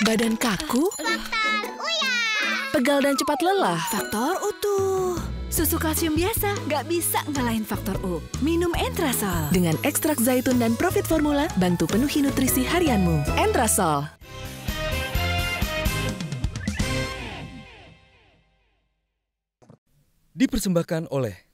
Badan kaku. Faktor uya. Pegal dan cepat lelah. Faktor utuh. Susu kalsium biasa nggak bisa ngalahin faktor U. Minum Entrasol. Dengan ekstrak zaitun dan profit formula, bantu penuhi nutrisi harianmu. Entrasol. Dipersembahkan oleh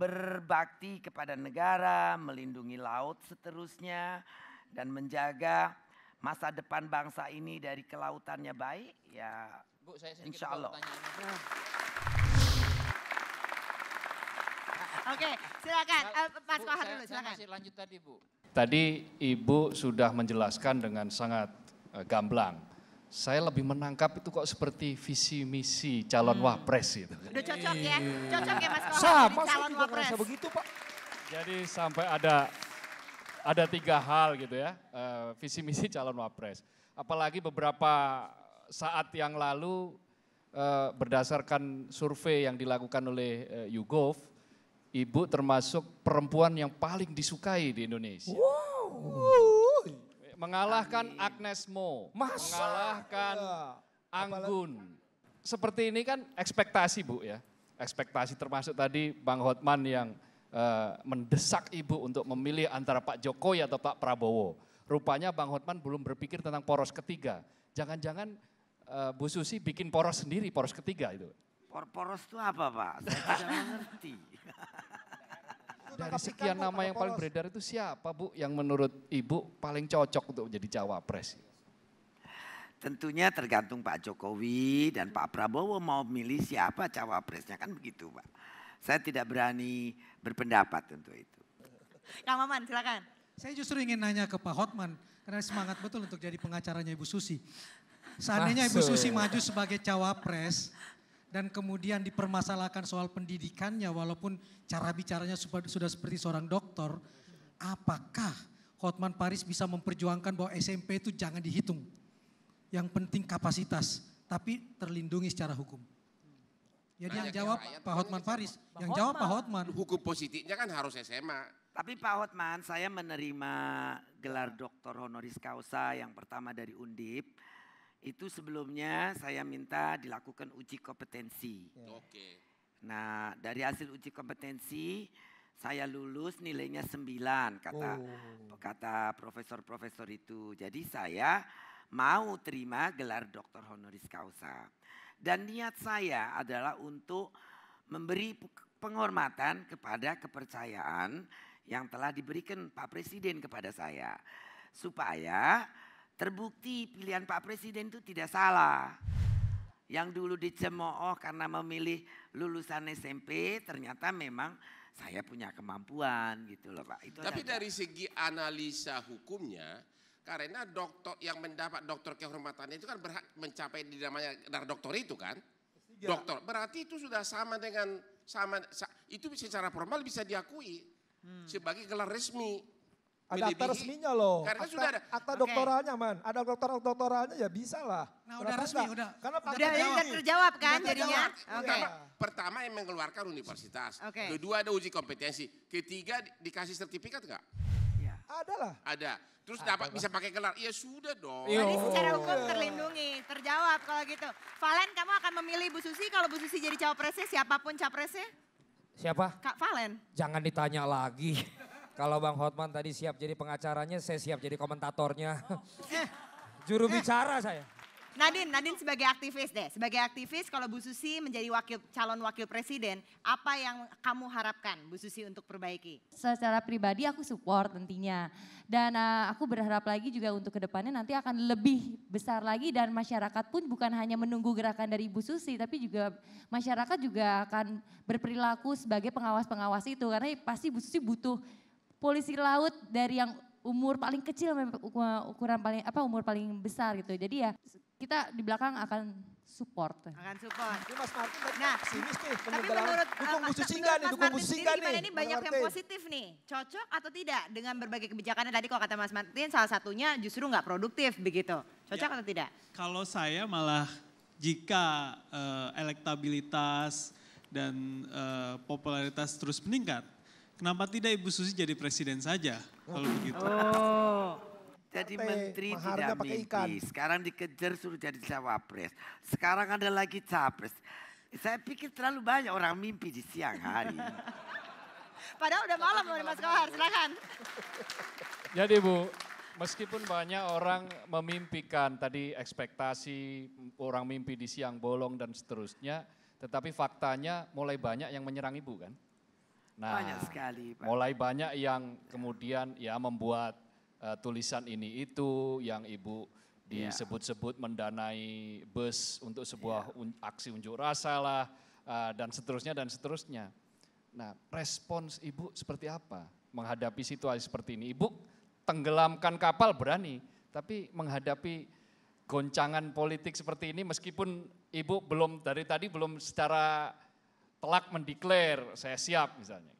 berbakti kepada negara, melindungi laut seterusnya, dan menjaga masa depan bangsa ini dari kelautannya baik, ya Bu, saya insya Allah. Oke, silakan. Eh, Mas Kohar dulu, silakan. Masih lanjut tadi, Bu. Tadi Ibu sudah menjelaskan dengan sangat eh, gamblang saya lebih menangkap itu kok seperti visi misi calon hmm. wapres itu. Udah cocok ya, iya. cocok ya Mas Kohar Sama, calon saya juga wapres. merasa begitu Pak. Jadi sampai ada ada tiga hal gitu ya, uh, visi misi calon wapres. Apalagi beberapa saat yang lalu uh, berdasarkan survei yang dilakukan oleh uh, YouGov, ibu termasuk perempuan yang paling disukai di Indonesia. Wow. Mengalahkan Agnes Mo. Mengalahkan iya. Anggun. Seperti ini kan ekspektasi Bu ya. Ekspektasi termasuk tadi Bang Hotman yang uh, mendesak Ibu untuk memilih antara Pak Jokowi atau Pak Prabowo. Rupanya Bang Hotman belum berpikir tentang poros ketiga. Jangan-jangan uh, Bu Susi bikin poros sendiri, poros ketiga itu. Por poros itu apa Pak? Saya tidak mengerti dari sekian nama yang paling beredar itu siapa Bu yang menurut Ibu paling cocok untuk menjadi cawapres? Tentunya tergantung Pak Jokowi dan Pak Prabowo mau milih siapa cawapresnya kan begitu Pak. Saya tidak berani berpendapat tentu itu. Kang Maman silakan. Saya justru ingin nanya ke Pak Hotman karena semangat betul untuk jadi pengacaranya Ibu Susi. Seandainya Ibu Susi maju sebagai cawapres, dan kemudian dipermasalahkan soal pendidikannya walaupun cara bicaranya sudah seperti seorang dokter, apakah Hotman Paris bisa memperjuangkan bahwa SMP itu jangan dihitung? Yang penting kapasitas, tapi terlindungi secara hukum. Jadi yang ya, jawab Pak Hotman Paris, yang jawab Pak Hotman. Hukum positifnya kan harus SMA. Tapi Pak Hotman, saya menerima gelar doktor honoris causa yang pertama dari Undip itu sebelumnya saya minta dilakukan uji kompetensi. Yeah. Oke. Okay. Nah, dari hasil uji kompetensi saya lulus nilainya 9 kata oh. kata profesor-profesor itu. Jadi saya mau terima gelar doktor honoris causa. Dan niat saya adalah untuk memberi penghormatan kepada kepercayaan yang telah diberikan Pak Presiden kepada saya supaya Terbukti pilihan Pak Presiden itu tidak salah. Yang dulu dicemooh oh, karena memilih lulusan SMP ternyata memang saya punya kemampuan gitu loh Pak. Itu Tapi ada. dari segi analisa hukumnya karena dokter yang mendapat dokter kehormatan itu kan berhak mencapai di namanya dokter itu kan. Ya. Dokter berarti itu sudah sama dengan sama itu secara formal bisa diakui hmm. sebagai gelar resmi. Ada akta resminya loh. Karena akta, sudah ada. Akta okay. doktoralnya man. Ada doktoral doktoralnya ya bisa lah. Nah udah resmi enggak? udah. Karena udah, udah terjawab, terjawab kan udah jadinya. Okay. Pertama yang mengeluarkan universitas. Okay. Kedua ada uji kompetensi. Ketiga dikasih sertifikat enggak? Ya. Ada lah. Ada. Terus dapat bisa pakai gelar. Iya sudah dong. Jadi secara hukum terlindungi, terjawab kalau gitu. Valen kamu akan memilih Bu Susi kalau Bu Susi jadi cawapresnya siapapun capresnya? Siapa? Kak Valen. Jangan ditanya lagi. Kalau Bang Hotman tadi siap jadi pengacaranya, saya siap jadi komentatornya. Eh. Juru eh. bicara saya. Nadin, Nadin sebagai aktivis deh. Sebagai aktivis kalau Bu Susi menjadi wakil calon wakil presiden, apa yang kamu harapkan Bu Susi untuk perbaiki? Secara pribadi aku support tentunya. Dan uh, aku berharap lagi juga untuk kedepannya nanti akan lebih besar lagi dan masyarakat pun bukan hanya menunggu gerakan dari Bu Susi, tapi juga masyarakat juga akan berperilaku sebagai pengawas-pengawas itu. Karena pasti Bu Susi butuh polisi laut dari yang umur paling kecil ukuran paling apa umur paling besar gitu. Jadi ya kita di belakang akan support. Akan support. Ini Mas Martin nah, sinis nih. Tapi menurut dukung eh, Mas, nih, Mas Martin sendiri nih? Ini banyak yang positif nih. Cocok atau tidak dengan berbagai kebijakannya tadi kalau kata Mas Martin salah satunya justru nggak produktif begitu. Cocok ya. atau tidak? Kalau saya malah jika uh, elektabilitas dan uh, popularitas terus meningkat, Kenapa tidak Ibu Susi jadi presiden saja kalau oh. begitu? Oh. Jadi ya? menteri tidak mimpi. Sekarang dikejar suruh jadi cawapres. Sekarang ada lagi capres. Saya pikir terlalu banyak orang mimpi di siang hari. Padahal udah malam loh Mas Kohar, silakan. Jadi Bu, meskipun banyak orang memimpikan tadi ekspektasi orang mimpi di siang bolong dan seterusnya, tetapi faktanya mulai banyak yang menyerang ibu kan? Nah, banyak sekali. Pak. Mulai banyak yang kemudian ya membuat uh, tulisan ini itu yang Ibu iya. disebut-sebut mendanai bus untuk sebuah yeah. un aksi unjuk rasa lah uh, dan seterusnya dan seterusnya. Nah, respons Ibu seperti apa menghadapi situasi seperti ini? Ibu tenggelamkan kapal berani, tapi menghadapi goncangan politik seperti ini meskipun Ibu belum dari tadi belum secara telak mendeklar saya siap misalnya.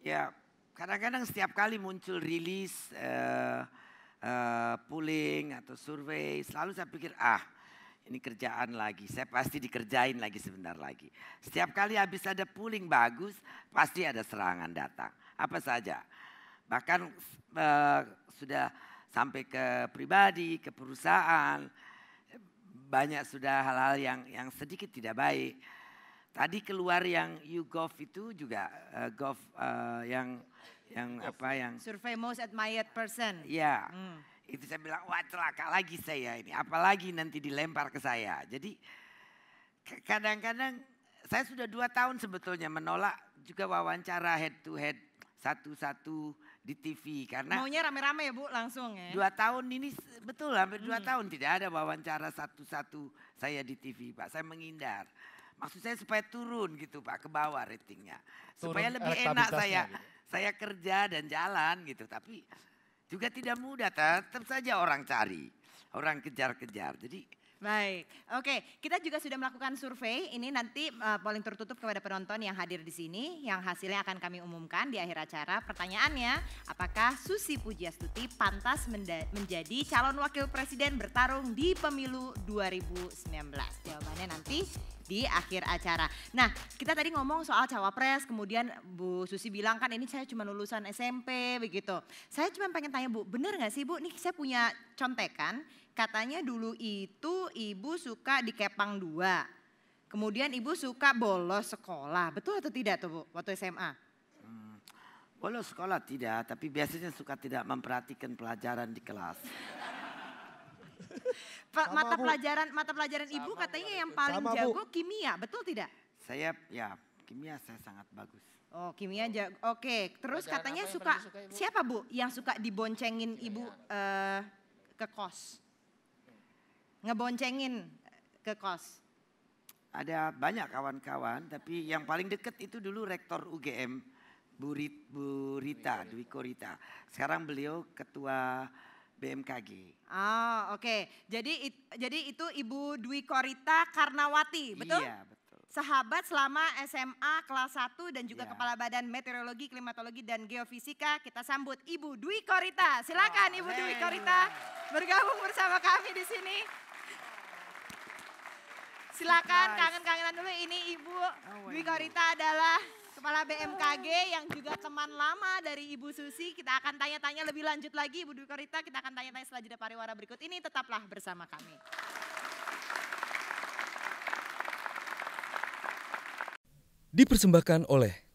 Ya, kadang-kadang setiap kali muncul rilis uh, uh, polling atau survei, selalu saya pikir ah ini kerjaan lagi, saya pasti dikerjain lagi sebentar lagi. Setiap kali habis ada polling bagus, pasti ada serangan datang. Apa saja, bahkan uh, sudah sampai ke pribadi, ke perusahaan, banyak sudah hal-hal yang yang sedikit tidak baik Tadi keluar yang YouGov itu juga uh, eh, Gov uh, eh, yang yang apa yang Survey Most Admired Person. Iya. Hmm. Itu saya bilang wah celaka lagi saya ini, apalagi nanti dilempar ke saya. Jadi kadang-kadang saya sudah dua tahun sebetulnya menolak juga wawancara head to head satu-satu di TV karena maunya rame-rame ya bu langsung ya. Dua tahun ini betul hampir hmm. dua tahun tidak ada wawancara satu-satu saya di TV pak, saya menghindar Maksud saya supaya turun gitu Pak ke bawah ratingnya. Supaya lebih enak saya gitu. saya kerja dan jalan gitu. Tapi juga tidak mudah tetap saja orang cari, orang kejar-kejar. Jadi Baik, oke. Kita juga sudah melakukan survei. Ini nanti uh, polling tertutup kepada penonton yang hadir di sini, yang hasilnya akan kami umumkan di akhir acara. Pertanyaannya, apakah Susi Pujiastuti pantas menjadi calon wakil presiden bertarung di pemilu 2019? Jawabannya nanti di akhir acara. Nah, kita tadi ngomong soal cawapres, kemudian Bu Susi bilang kan ini saya cuma lulusan SMP begitu. Saya cuma pengen tanya Bu, bener nggak sih Bu? ini saya punya contekan Katanya dulu itu ibu suka dikepang dua. Kemudian ibu suka bolos sekolah. Betul atau tidak tuh Bu waktu SMA? Hmm, bolos sekolah tidak, tapi biasanya suka tidak memperhatikan pelajaran di kelas. Sama mata bu. pelajaran mata pelajaran sama ibu katanya yang paling sama, jago bu. kimia, betul tidak? Saya ya kimia saya sangat bagus. Oh kimia oh. jago. oke. Okay. Terus Pelajaran katanya suka, suka siapa bu yang suka diboncengin ibu uh, ke kos? ngeboncengin ke kos? Ada banyak kawan-kawan, tapi yang paling deket itu dulu rektor UGM, Bu, Rita, Bu Rita, Dwi Korita. Sekarang beliau ketua BMKG. Oh oke, okay. jadi it, jadi itu Ibu Dwi Korita Karnawati, iya, betul? Iya betul. Sahabat selama SMA kelas 1 dan juga iya. Kepala Badan Meteorologi, Klimatologi dan Geofisika kita sambut Ibu Dwi Korita. Silakan oh, Ibu hey. Iya, Dwi Korita iya, bergabung bersama kami di sini. Silakan kangen-kangenan dulu ini Ibu oh, iya, Dwi iya. Korita adalah Kepala BMKG yang juga teman lama dari Ibu Susi. Kita akan tanya-tanya lebih lanjut lagi Ibu Dwi Korita. Kita akan tanya-tanya setelah jeda pariwara berikut ini. Tetaplah bersama kami. Dipersembahkan oleh